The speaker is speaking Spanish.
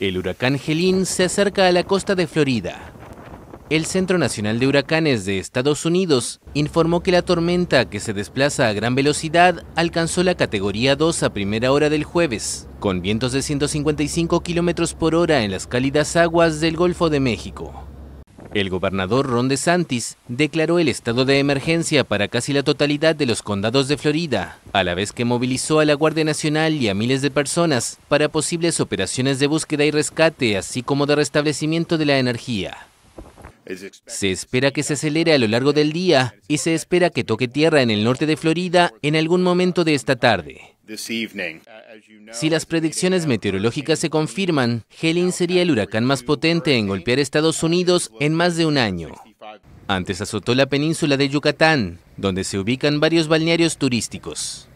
El huracán Helene se acerca a la costa de Florida. El Centro Nacional de Huracanes de Estados Unidos informó que la tormenta, que se desplaza a gran velocidad, alcanzó la categoría 2 a primera hora del jueves, con vientos de 155 km por hora en las cálidas aguas del Golfo de México. El gobernador Ron DeSantis declaró el estado de emergencia para casi la totalidad de los condados de Florida, a la vez que movilizó a la Guardia Nacional y a miles de personas para posibles operaciones de búsqueda y rescate, así como de restablecimiento de la energía. Se espera que se acelere a lo largo del día y se espera que toque tierra en el norte de Florida en algún momento de esta tarde. Si las predicciones meteorológicas se confirman, Helene sería el huracán más potente en golpear Estados Unidos en más de un año. Antes azotó la península de Yucatán, donde se ubican varios balnearios turísticos.